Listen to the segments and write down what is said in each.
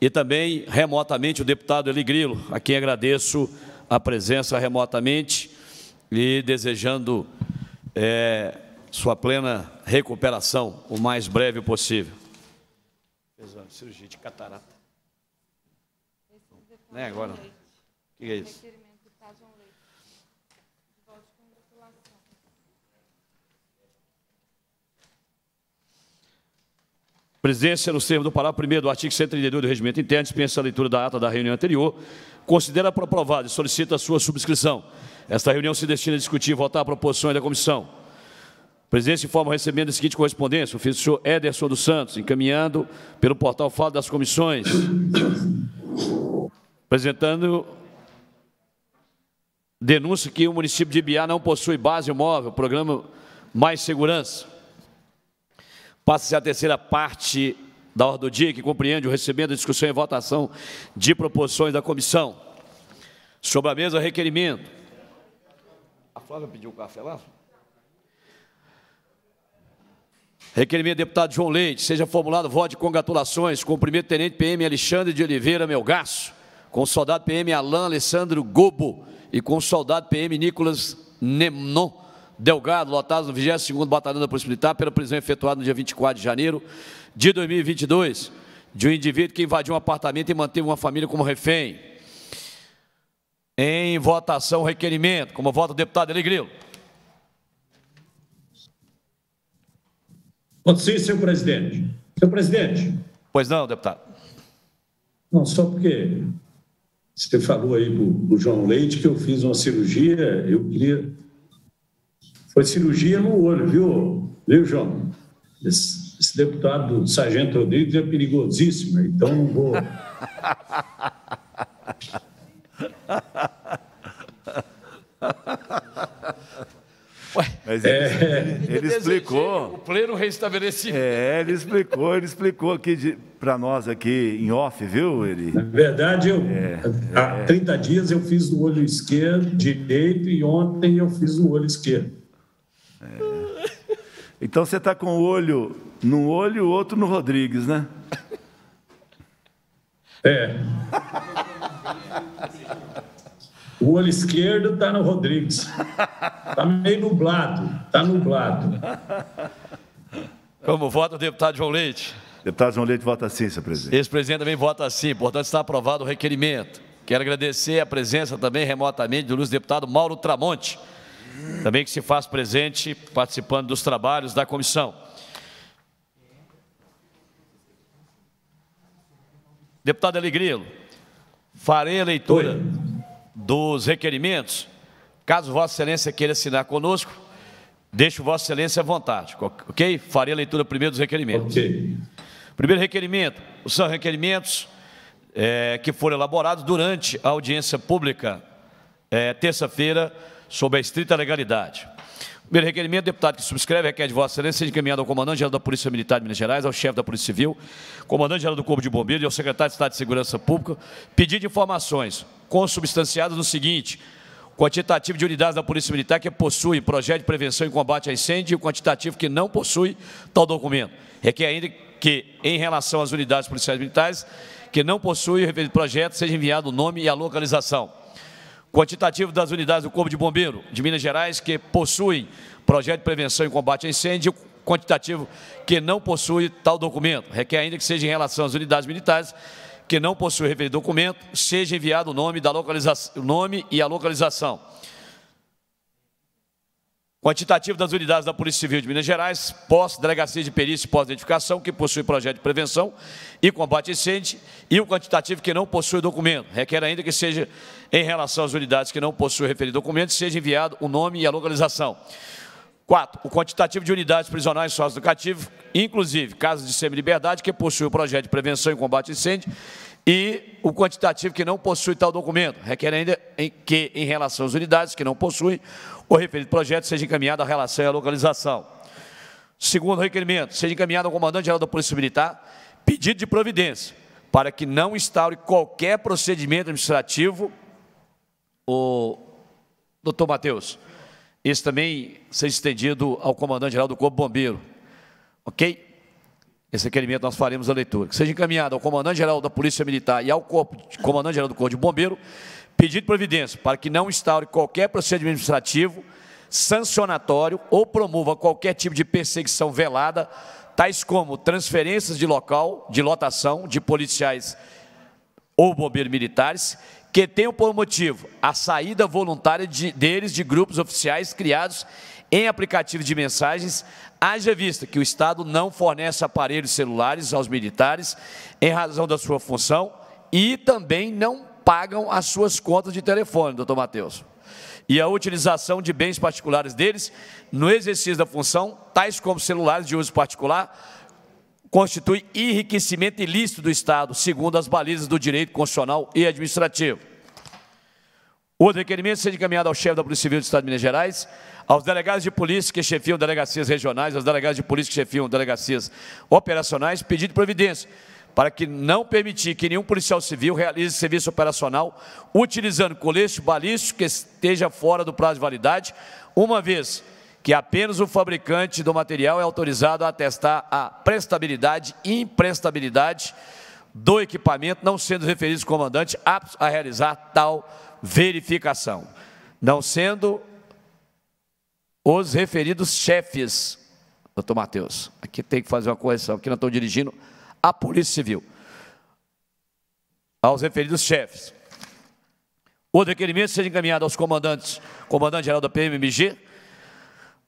e também remotamente o deputado Eli Grilo, a quem agradeço a presença remotamente e desejando é, sua plena recuperação o mais breve possível. Cirurgia de catarata. Não é agora. O que é isso? presidência, no termos do parágrafo 1 do artigo 132 do Regimento Interno, dispensa a leitura da ata da reunião anterior, considera aprovada e solicita a sua subscrição. Esta reunião se destina a discutir e votar proposições da comissão. presidência informa recebendo a seguinte correspondência, o senhor Ederson dos Santos, encaminhando pelo portal Fala das Comissões, apresentando denúncia que o município de Ibiá não possui base móvel, programa Mais Segurança. Passa-se a terceira parte da ordem do dia, que compreende o recebimento, discussão e votação de proposições da comissão. Sobre a mesa, requerimento. A Flávia pediu o café lá? Requerimento do deputado João Leite, seja formulado voto de congratulações com o primeiro tenente PM Alexandre de Oliveira Melgaço, com o soldado PM Alain Alessandro Gobo e com o soldado PM Nicolas Nemnon Delgado, lotados no 22º Batalhão da Polícia Militar pela prisão efetuada no dia 24 de janeiro de 2022 de um indivíduo que invadiu um apartamento e manteve uma família como refém. Em votação, requerimento. Como vota o deputado Eligrilo. Pode ser, senhor presidente. Senhor presidente. Pois não, deputado. Não, só porque você falou aí do, do João Leite que eu fiz uma cirurgia, eu queria foi cirurgia no olho, viu, viu João? Esse, esse deputado Sargento Rodrigues é perigosíssimo, então não vou. Ué, Mas ele, é, ele explicou. O pleno restabelecimento. É, ele explicou, ele explicou aqui para nós aqui em off, viu, ele? Na verdade, eu, é, há é. 30 dias eu fiz o olho esquerdo, direito, e ontem eu fiz o olho esquerdo. Então você está com o olho num olho e o outro no Rodrigues, né? É. O olho esquerdo está no Rodrigues. Está meio nublado. Está nublado. Como vota o deputado João Leite? Deputado João Leite vota sim, senhor presidente. Ex-presidente também vota sim. Portanto, está aprovado o requerimento. Quero agradecer a presença também remotamente do ilustre deputado Mauro Tramonte também que se faz presente participando dos trabalhos da comissão. Deputado Alegrilo, farei a leitura Oi. dos requerimentos. Caso Vossa Excelência queira assinar conosco, deixo Vossa Excelência à vontade, ok? Farei a leitura primeiro dos requerimentos. Okay. Primeiro requerimento, são requerimentos é, que foram elaborados durante a audiência pública, é, terça-feira, sob a estrita legalidade. Primeiro requerimento, deputado que subscreve, requer de Vossa Excelência, seja encaminhado ao comandante-geral da Polícia Militar de Minas Gerais, ao chefe da Polícia Civil, comandante-geral do Corpo de Bombeiros e ao secretário de Estado de Segurança Pública, pedido informações consubstanciadas no seguinte: quantitativo de unidades da Polícia Militar que possui projeto de prevenção e combate a incêndio e o quantitativo que não possui tal documento. Requer ainda que, em relação às unidades policiais militares que não possuem o projeto, seja enviado o nome e a localização. Quantitativo das unidades do Corpo de Bombeiro de Minas Gerais que possuem projeto de prevenção e combate a incêndio, quantitativo que não possui tal documento. Requer ainda que seja em relação às unidades militares que não possuem referido documento, seja enviado o nome, da localização o nome e a localização. Quantitativo das unidades da Polícia Civil de Minas Gerais, pós-delegacia de perícia e pós-identificação, que possui projeto de prevenção e combate a incêndio, e o quantitativo que não possui documento. Requer ainda que seja, em relação às unidades que não possuem referido documento, seja enviado o nome e a localização. Quatro, O quantitativo de unidades prisionais socioeducativo, inclusive casos de semi-liberdade, que possui o projeto de prevenção e combate a incêndio, e o quantitativo que não possui tal documento. Requer ainda que, em relação às unidades que não possuem, o referido projeto seja encaminhado à relação e à localização. Segundo requerimento, seja encaminhado ao comandante-geral da Polícia Militar pedido de providência para que não instaure qualquer procedimento administrativo. O doutor Matheus, esse também seja estendido ao comandante-geral do Corpo Bombeiro. Ok? Esse requerimento nós faremos a leitura. Que seja encaminhado ao comandante-geral da Polícia Militar e ao corpo, comandante-geral do Corpo de Bombeiro Pedido de providência para que não instaure qualquer procedimento administrativo sancionatório ou promova qualquer tipo de perseguição velada, tais como transferências de local, de lotação de policiais ou bombeiros militares, que tenham por motivo a saída voluntária de, deles de grupos oficiais criados em aplicativos de mensagens, haja vista que o Estado não fornece aparelhos celulares aos militares em razão da sua função e também não pagam as suas contas de telefone, doutor Matheus. E a utilização de bens particulares deles no exercício da função, tais como celulares de uso particular, constitui enriquecimento ilícito do Estado, segundo as balizas do direito constitucional e administrativo. O requerimento seja encaminhado ao chefe da Polícia Civil do Estado de Minas Gerais, aos delegados de polícia que chefiam delegacias regionais, aos delegados de polícia que chefiam delegacias operacionais, pedido de providência para que não permitir que nenhum policial civil realize serviço operacional utilizando colete balístico que esteja fora do prazo de validade, uma vez que apenas o fabricante do material é autorizado a atestar a prestabilidade e imprestabilidade do equipamento, não sendo referidos comandante aptos a realizar tal verificação, não sendo os referidos chefes. Doutor Matheus, aqui tem que fazer uma correção, aqui não estou dirigindo à Polícia Civil, aos referidos chefes. O requerimento seja encaminhado aos comandantes, comandante-geral da PMMG,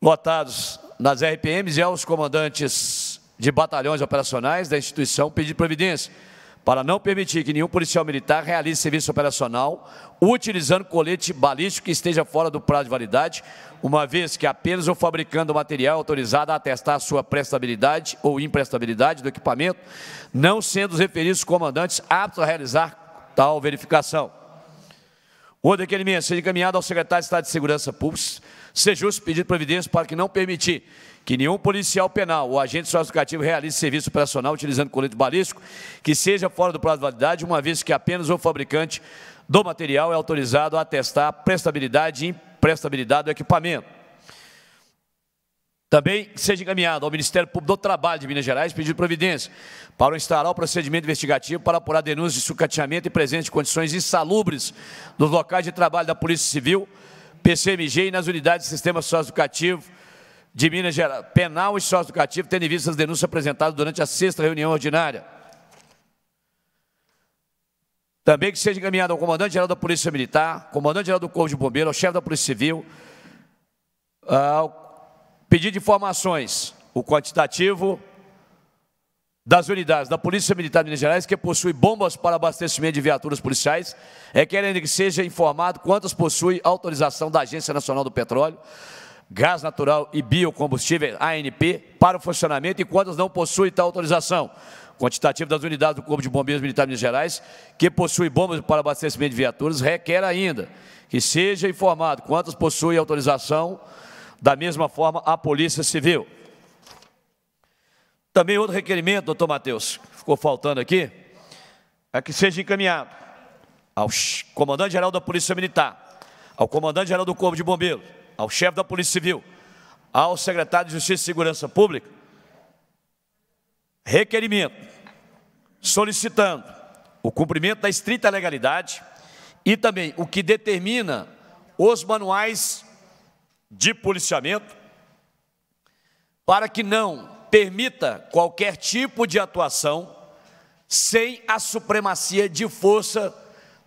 lotados nas RPMs e aos comandantes de batalhões operacionais da instituição pedir providência para não permitir que nenhum policial militar realize serviço operacional utilizando colete balístico que esteja fora do prazo de validade, uma vez que apenas o fabricante do material é autorizado a atestar sua prestabilidade ou imprestabilidade do equipamento, não sendo os referidos comandantes aptos a realizar tal verificação. O requerimento seja encaminhado ao secretário de Estado de Segurança Pública, seja justo pedido providência para que não permitir que nenhum policial penal ou agente socioeducativo realize serviço operacional utilizando colete balístico que seja fora do prazo de validade, uma vez que apenas o fabricante do material é autorizado a atestar a prestabilidade e imprestabilidade do equipamento. Também seja encaminhado ao Ministério Público do Trabalho de Minas Gerais pedido providência para instaurar o procedimento investigativo para apurar denúncias de sucateamento e presença de condições insalubres nos locais de trabalho da Polícia Civil, PCMG e nas unidades de sistema socioeducativo educativo de Minas Gerais, penal e Educativo tendo em vista as denúncias apresentadas durante a sexta reunião ordinária. Também que seja encaminhado ao comandante-geral da Polícia Militar, comandante-geral do Corpo de Bombeiros, ao chefe da Polícia Civil, ao pedir de informações, o quantitativo das unidades da Polícia Militar de Minas Gerais que possui bombas para abastecimento de viaturas policiais, é querendo que seja informado quantas possui autorização da Agência Nacional do Petróleo, gás natural e biocombustível ANP para o funcionamento e quantas não possuem tal autorização. Quantitativo das unidades do Corpo de Bombeiros Militar de Minas Gerais que possui bombas para abastecimento de viaturas requer ainda que seja informado quantas possuem autorização, da mesma forma a Polícia Civil. Também outro requerimento, doutor Matheus, ficou faltando aqui, é que seja encaminhado ao comandante-geral da Polícia Militar, ao comandante-geral do Corpo de Bombeiros, ao chefe da Polícia Civil, ao secretário de Justiça e Segurança Pública, requerimento solicitando o cumprimento da estrita legalidade e também o que determina os manuais de policiamento para que não permita qualquer tipo de atuação sem a supremacia de força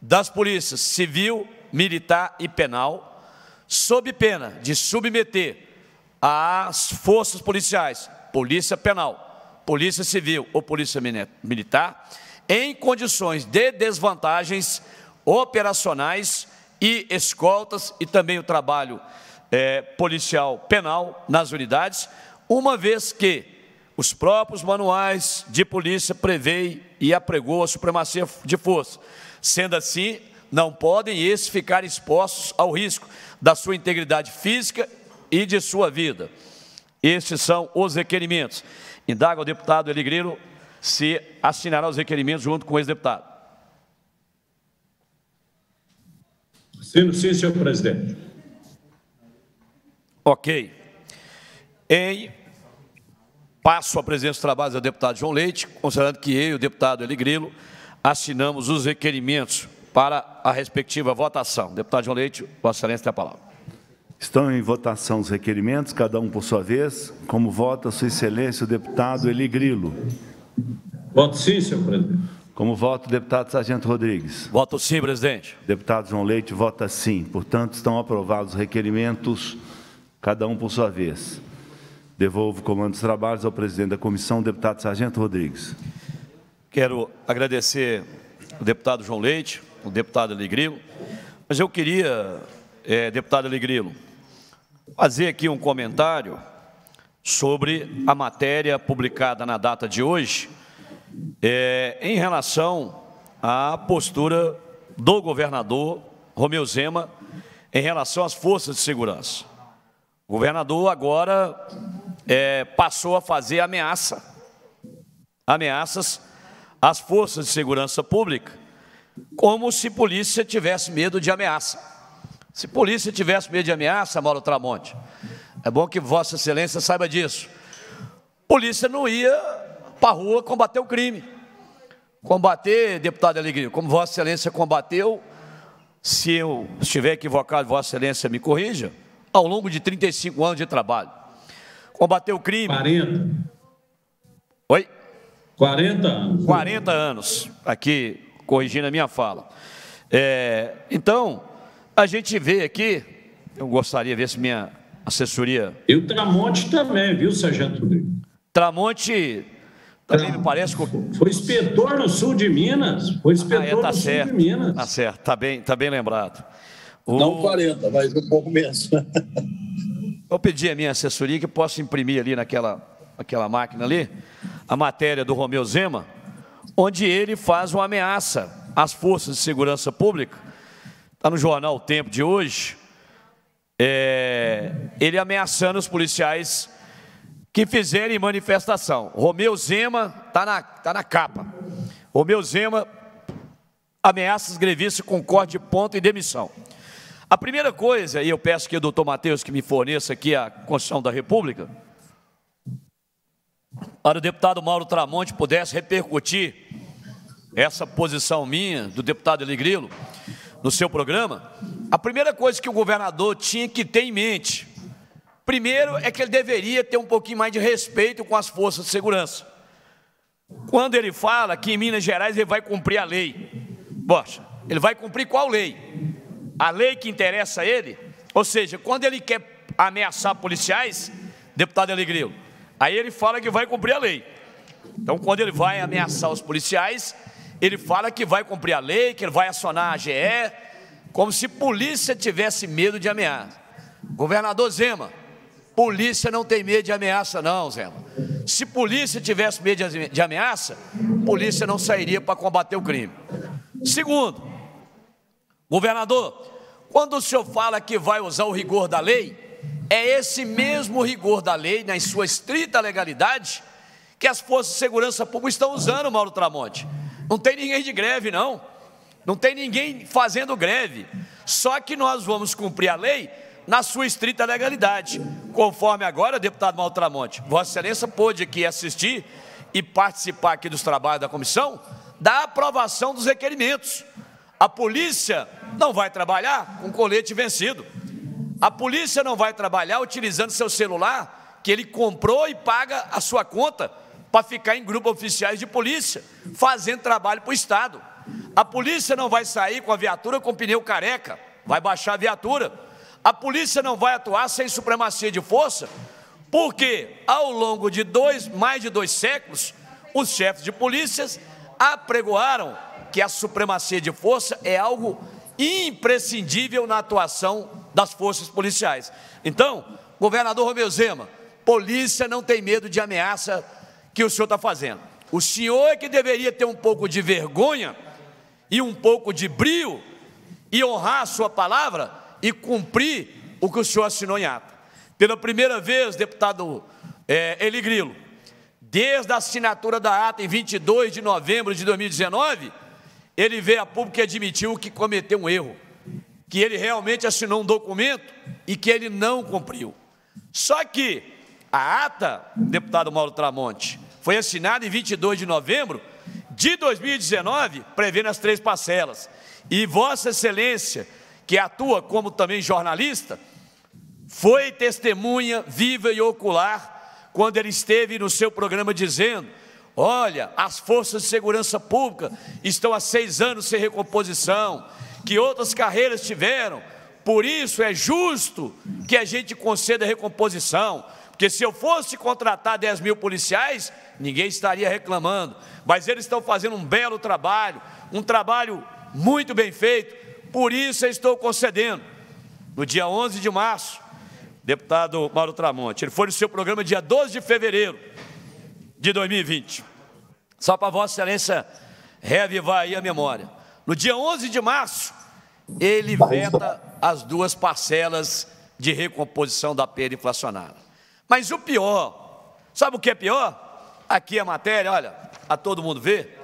das polícias civil, militar e penal, sob pena de submeter às forças policiais, polícia penal, polícia civil ou polícia militar, em condições de desvantagens operacionais e escoltas e também o trabalho é, policial penal nas unidades, uma vez que os próprios manuais de polícia prevê e apregou a supremacia de força. Sendo assim, não podem esses ficar expostos ao risco da sua integridade física e de sua vida. Estes são os requerimentos. Indaga o deputado Eligrilo se assinará os requerimentos junto com o ex-deputado. Sendo sim, senhor presidente. Ok. Em passo à presença do trabalho do deputado João Leite, considerando que eu e o deputado Eligrilo assinamos os requerimentos para a respectiva votação. Deputado João Leite, Vossa Excelência tem a palavra. Estão em votação os requerimentos, cada um por sua vez. Como vota Sua Excelência o deputado Eli Grilo? Voto sim, senhor presidente. Como vota o deputado Sargento Rodrigues? Voto sim, presidente. Deputado João Leite vota sim. Portanto, estão aprovados os requerimentos, cada um por sua vez. Devolvo o comando dos trabalhos ao presidente da comissão, deputado Sargento Rodrigues. Quero agradecer ao deputado João Leite, o deputado Alegrilo, mas eu queria, é, deputado Alegrilo, fazer aqui um comentário sobre a matéria publicada na data de hoje é, em relação à postura do governador Romeu Zema em relação às forças de segurança. O governador agora é, passou a fazer ameaça, ameaças às forças de segurança pública como se polícia tivesse medo de ameaça. Se polícia tivesse medo de ameaça, Mauro Tramonte, é bom que Vossa Excelência saiba disso. Polícia não ia para a rua combater o crime. Combater, deputado Alegria, como Vossa Excelência combateu, se eu estiver equivocado, Vossa Excelência me corrija, ao longo de 35 anos de trabalho. Combater o crime. 40. Oi? 40 anos. 40 anos aqui corrigindo a minha fala. É, então, a gente vê aqui, eu gostaria de ver se minha assessoria. E o Tramonte também, viu, Sargento Rodrigo? Tramonte também me parece que. Foi inspetor no sul de Minas. Foi inspetor ah, é, tá no certo, sul de Minas. Tá certo, tá bem, tá bem lembrado. O... Não 40, mas um pouco menos. Vou pedir a minha assessoria que possa imprimir ali naquela, naquela máquina ali a matéria do Romeu Zema onde ele faz uma ameaça às forças de segurança pública. Está no jornal O Tempo de hoje. É, ele ameaçando os policiais que fizerem manifestação. Romeu Zema está na, tá na capa. Romeu Zema ameaça os grevistas com corte de ponto e demissão. A primeira coisa, e eu peço que o doutor Matheus que me forneça aqui a Constituição da República, para o deputado Mauro Tramonte pudesse repercutir essa posição minha, do deputado Eli no seu programa, a primeira coisa que o governador tinha que ter em mente, primeiro é que ele deveria ter um pouquinho mais de respeito com as forças de segurança. Quando ele fala que em Minas Gerais ele vai cumprir a lei, bosta, ele vai cumprir qual lei? A lei que interessa a ele? Ou seja, quando ele quer ameaçar policiais, deputado Alegrio, Aí ele fala que vai cumprir a lei. Então, quando ele vai ameaçar os policiais, ele fala que vai cumprir a lei, que ele vai acionar a AGE, como se polícia tivesse medo de ameaça. Governador Zema, polícia não tem medo de ameaça, não, Zema. Se polícia tivesse medo de ameaça, polícia não sairia para combater o crime. Segundo, governador, quando o senhor fala que vai usar o rigor da lei, é esse mesmo rigor da lei, na sua estrita legalidade, que as forças de segurança pública estão usando, Mauro Tramonte. Não tem ninguém de greve, não. Não tem ninguém fazendo greve. Só que nós vamos cumprir a lei na sua estrita legalidade. Conforme agora, deputado Mauro Tramonte, Vossa Excelência pôde aqui assistir e participar aqui dos trabalhos da comissão da aprovação dos requerimentos. A polícia não vai trabalhar com colete vencido. A polícia não vai trabalhar utilizando seu celular, que ele comprou e paga a sua conta, para ficar em grupo oficiais de polícia, fazendo trabalho para o Estado. A polícia não vai sair com a viatura com pneu careca, vai baixar a viatura. A polícia não vai atuar sem supremacia de força, porque ao longo de dois, mais de dois séculos, os chefes de polícias apregoaram que a supremacia de força é algo imprescindível na atuação das forças policiais. Então, governador Romeu Zema, polícia não tem medo de ameaça que o senhor está fazendo. O senhor é que deveria ter um pouco de vergonha e um pouco de brio e honrar a sua palavra e cumprir o que o senhor assinou em ato. Pela primeira vez, deputado é, Eli Grilo, desde a assinatura da ata em 22 de novembro de 2019, ele veio a público e admitiu que cometeu um erro que ele realmente assinou um documento e que ele não cumpriu. Só que a ata, deputado Mauro Tramonte, foi assinada em 22 de novembro de 2019, prevendo as três parcelas. E Vossa Excelência, que atua como também jornalista, foi testemunha viva e ocular quando ele esteve no seu programa dizendo: Olha, as forças de segurança pública estão há seis anos sem recomposição, que outras carreiras tiveram. Por isso é justo que a gente conceda recomposição. Porque se eu fosse contratar 10 mil policiais, ninguém estaria reclamando. Mas eles estão fazendo um belo trabalho, um trabalho muito bem feito. Por isso eu estou concedendo. No dia 11 de março, deputado Mauro Tramonte, ele foi no seu programa dia 12 de fevereiro de 2020. Só para Vossa Excelência reavivar aí a memória. No dia 11 de março, ele veta as duas parcelas de recomposição da perda inflacionária. Mas o pior, sabe o que é pior? Aqui a matéria, olha, a todo mundo ver,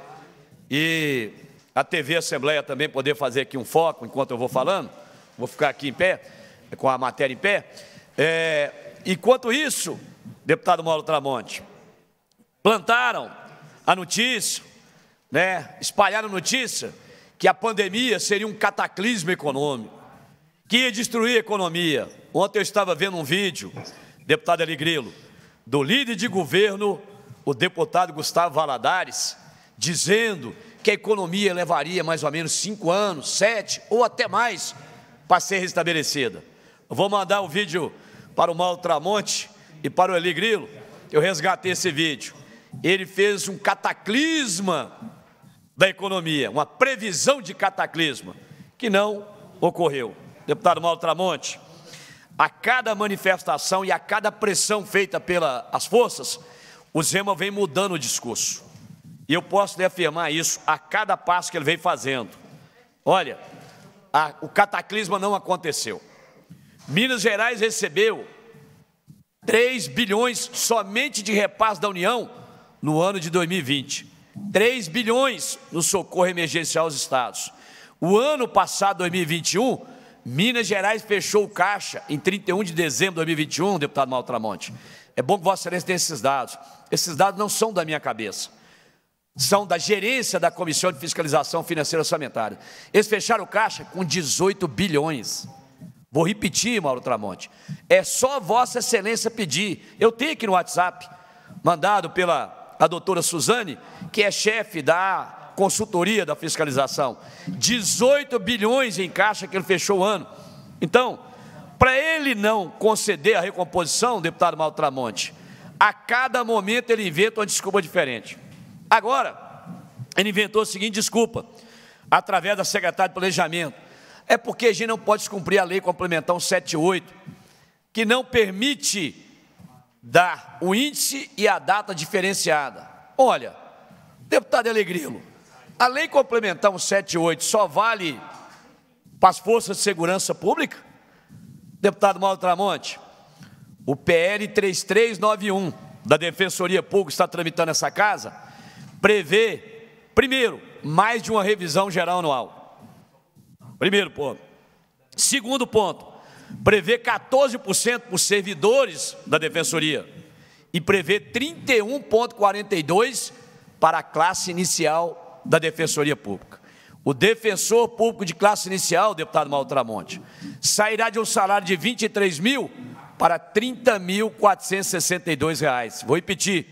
e a TV Assembleia também poder fazer aqui um foco enquanto eu vou falando, vou ficar aqui em pé, com a matéria em pé. É, enquanto isso, deputado Mauro Tramonte, plantaram a notícia, né, espalharam a notícia que a pandemia seria um cataclismo econômico, que ia destruir a economia. Ontem eu estava vendo um vídeo, deputado Eligrilo, do líder de governo, o deputado Gustavo Valadares, dizendo que a economia levaria mais ou menos cinco anos, sete ou até mais para ser restabelecida. vou mandar o um vídeo para o Mauro Tramonte e para o Eli Grilo. Eu resgatei esse vídeo. Ele fez um cataclisma da economia, uma previsão de cataclisma, que não ocorreu. Deputado Mauro Tramonte, a cada manifestação e a cada pressão feita pelas forças, o Zema vem mudando o discurso. E eu posso lhe afirmar isso a cada passo que ele vem fazendo. Olha, a, o cataclisma não aconteceu. Minas Gerais recebeu 3 bilhões somente de repasse da União no ano de 2020. 3 bilhões no socorro emergencial aos estados. O ano passado, 2021, Minas Gerais fechou o caixa em 31 de dezembro de 2021, deputado Maltramonte. É bom que Vossa Excelência tenha esses dados. Esses dados não são da minha cabeça, são da gerência da Comissão de Fiscalização Financeira Orçamentária. Eles fecharam o caixa com 18 bilhões. Vou repetir, Mauro Tramonte. É só Vossa Excelência pedir. Eu tenho aqui no WhatsApp, mandado pela a doutora Suzane, que é chefe da consultoria da fiscalização. 18 bilhões em caixa que ele fechou o ano. Então, para ele não conceder a recomposição, deputado Maltramonte, a cada momento ele inventa uma desculpa diferente. Agora, ele inventou a seguinte desculpa, através da secretária de Planejamento. É porque a gente não pode cumprir a lei complementar 178, que não permite dar o índice e a data diferenciada. Olha, deputado Alegrilo, a lei complementar 178 só vale para as forças de segurança pública? Deputado Mauro Tramonte, o PL 3391 da Defensoria Pública está tramitando essa casa, prevê, primeiro, mais de uma revisão geral anual. Primeiro ponto. Segundo ponto, prevê 14% para os servidores da Defensoria e prevê 31,42% para a classe inicial da Defensoria Pública. O defensor público de classe inicial, deputado Maltramonte, sairá de um salário de 23 mil para R$ reais. Vou repetir,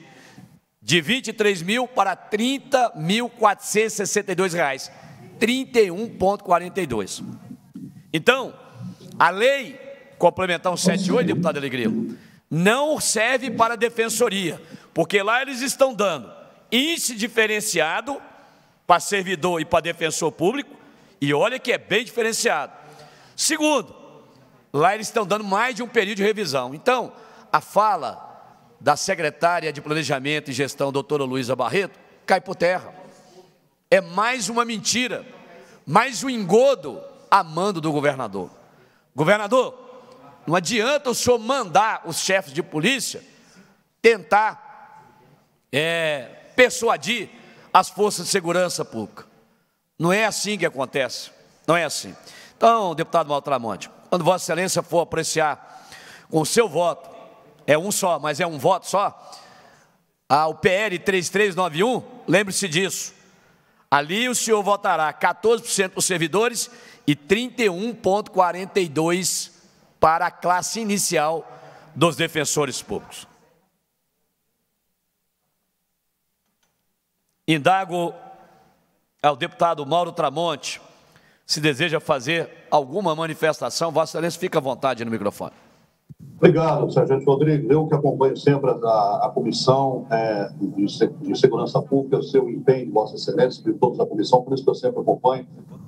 de 23 mil para R$ reais, 31,42. Então, a lei complementar 178, deputado Alegrilo, não serve para defensoria, porque lá eles estão dando índice diferenciado para servidor e para defensor público, e olha que é bem diferenciado. Segundo, lá eles estão dando mais de um período de revisão. Então, a fala da secretária de Planejamento e Gestão, doutora Luísa Barreto, cai por terra. É mais uma mentira, mais um engodo amando do governador. Governador, não adianta o senhor mandar os chefes de polícia tentar é, persuadir as forças de segurança pública. Não é assim que acontece. Não é assim. Então, deputado Maltramonte, quando Vossa Excelência for apreciar com o seu voto, é um só, mas é um voto só, o PL 3391, lembre-se disso. Ali o senhor votará 14% para os servidores e 31,42% para a classe inicial dos defensores públicos. Indago ao deputado Mauro Tramonte se deseja fazer alguma manifestação. Vossa Excelência, fica à vontade no microfone. Obrigado, Sargento Rodrigues. Eu que acompanho sempre a, a Comissão é, de, de, Segurança Pública, o seu empenho, de Vossa Excelência, de todos da Comissão, por isso que eu sempre acompanho,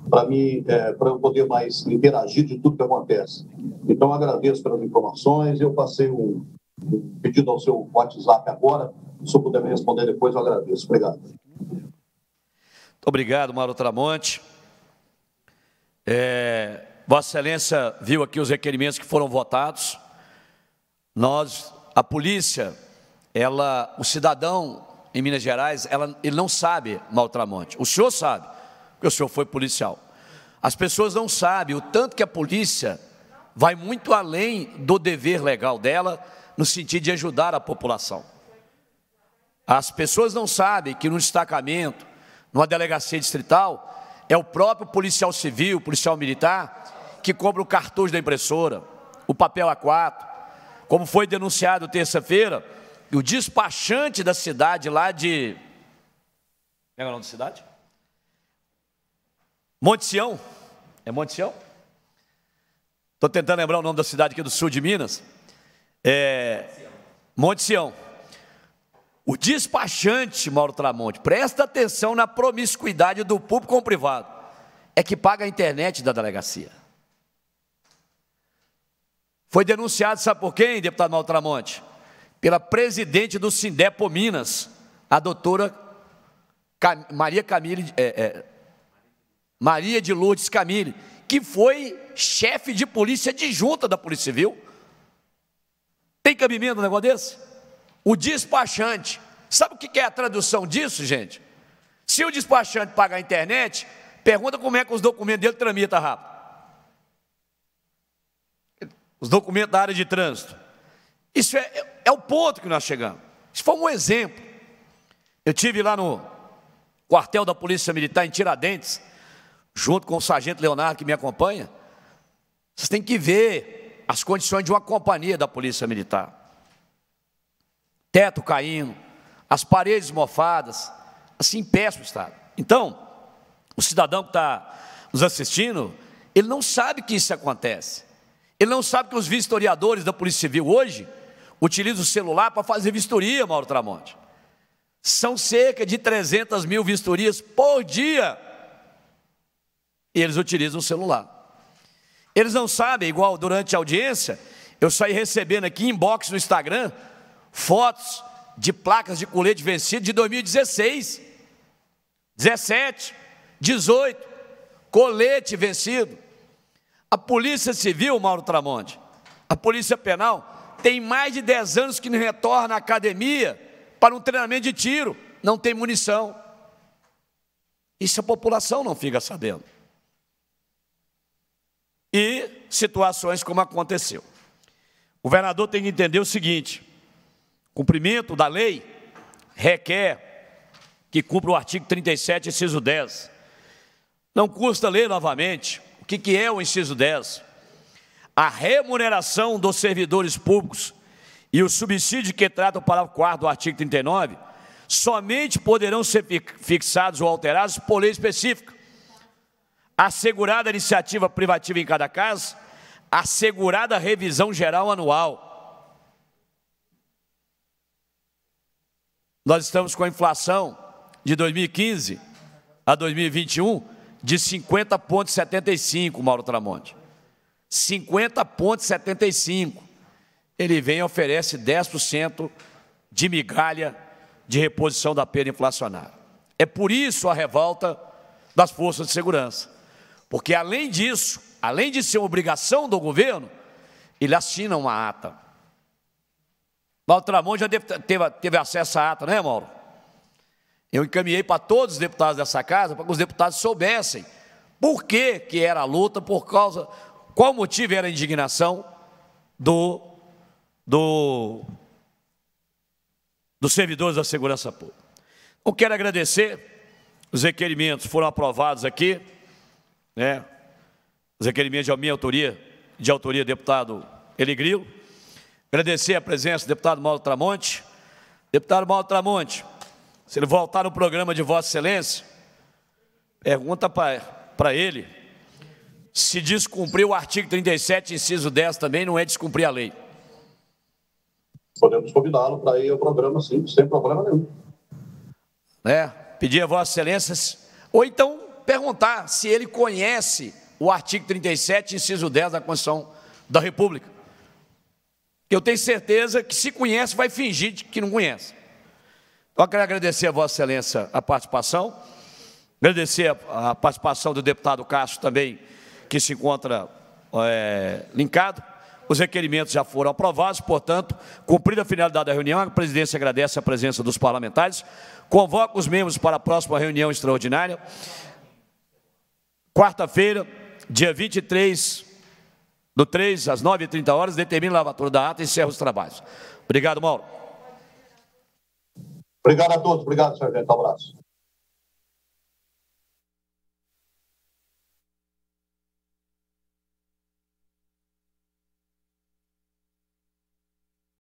para mim, é, para eu poder mais interagir de tudo que acontece. Então, agradeço pelas informações. Eu passei um, um pedido ao seu WhatsApp agora. Se eu puder me responder depois, eu agradeço. Obrigado. Muito obrigado, Mauro Tramonte. É, Vossa Excelência viu aqui os requerimentos que foram votados. Nós, a polícia, ela, o cidadão em Minas Gerais, ela, ele não sabe Maltramonte. O senhor sabe, porque o senhor foi policial. As pessoas não sabem o tanto que a polícia vai muito além do dever legal dela, no sentido de ajudar a população. As pessoas não sabem que no destacamento, numa delegacia distrital, é o próprio policial civil, policial militar, que compra o cartucho da impressora, o papel A4, como foi denunciado terça-feira, o despachante da cidade lá de. Como é, é o nome da cidade? Monte Sião. É Monte Sião? Estou tentando lembrar o nome da cidade aqui do sul de Minas. É... Monte Sião. O despachante, Mauro Tramonte, presta atenção na promiscuidade do público com o privado. É que paga a internet da delegacia. Foi denunciado, sabe por quem, deputado Maltramonte? Pela presidente do Sindepo Minas, a doutora Cam... Maria Camille, é, é... Maria de Lourdes Camille, que foi chefe de polícia adjunta da Polícia Civil. Tem cabimento um negócio desse? O despachante. Sabe o que é a tradução disso, gente? Se o despachante pagar a internet, pergunta como é que os documentos dele tramitam rápido os documentos da área de trânsito. Isso é, é, é o ponto que nós chegamos. Isso foi um exemplo. Eu tive lá no quartel da Polícia Militar em Tiradentes, junto com o sargento Leonardo que me acompanha. Vocês têm que ver as condições de uma companhia da Polícia Militar. Teto caindo, as paredes mofadas, assim péssimo estado. Então, o cidadão que está nos assistindo, ele não sabe que isso acontece. Ele não sabe que os vistoriadores da Polícia Civil hoje utilizam o celular para fazer vistoria, Mauro Tramonte. São cerca de 300 mil vistorias por dia. E eles utilizam o celular. Eles não sabem, igual durante a audiência, eu saí recebendo aqui inbox no Instagram fotos de placas de colete vencido de 2016, 17, 18, colete vencido. A Polícia Civil, Mauro Tramonte, a Polícia Penal, tem mais de 10 anos que não retorna à academia para um treinamento de tiro, não tem munição. Isso a população não fica sabendo. E situações como aconteceu. O governador tem que entender o seguinte: cumprimento da lei requer que cumpra o artigo 37, inciso 10. Não custa ler novamente o que, é o inciso 10? A remuneração dos servidores públicos e o subsídio que trata o parágrafo 4 do artigo 39 somente poderão ser fixados ou alterados por lei específica. Assegurada a iniciativa privativa em cada caso, assegurada a revisão geral anual. Nós estamos com a inflação de 2015 a 2021 de 50,75, Mauro Tramonte. 50,75. Ele vem e oferece 10% de migalha de reposição da perda inflacionária. É por isso a revolta das forças de segurança. Porque, além disso, além de ser uma obrigação do governo, ele assina uma ata. Mauro Tramonte já teve, teve, acesso à ata, né, Mauro? Eu encaminhei para todos os deputados dessa casa para que os deputados soubessem por que, que era a luta, por causa, qual motivo era a indignação do, do, dos servidores da segurança pública. Eu quero agradecer, os requerimentos foram aprovados aqui, né? os requerimentos de minha autoria, de autoria do deputado Eligrilo. Agradecer a presença do deputado Mauro Tramonte. Deputado Mauro Tramonte, se ele voltar no programa de Vossa Excelência, pergunta para ele se descumprir o artigo 37, inciso 10 também, não é descumprir a lei. Podemos convidá-lo para ir ao programa, sim, sem problema nenhum. É, pedir a Vossa Excelência, ou então perguntar se ele conhece o artigo 37, inciso 10 da Constituição da República. Eu tenho certeza que se conhece, vai fingir que não conhece. Eu quero agradecer a Vossa Excelência a participação, agradecer a, participação do deputado Castro também, que se encontra é, linkado. Os requerimentos já foram aprovados, portanto, cumprida a finalidade da reunião, a presidência agradece a presença dos parlamentares, convoca os membros para a próxima reunião extraordinária, quarta-feira, dia 23 do 3, às 9h30, horas, determina a lavatura da ata e encerra os trabalhos. Obrigado, Mauro. Obrigado a todos, obrigado, Sargento. Um abraço.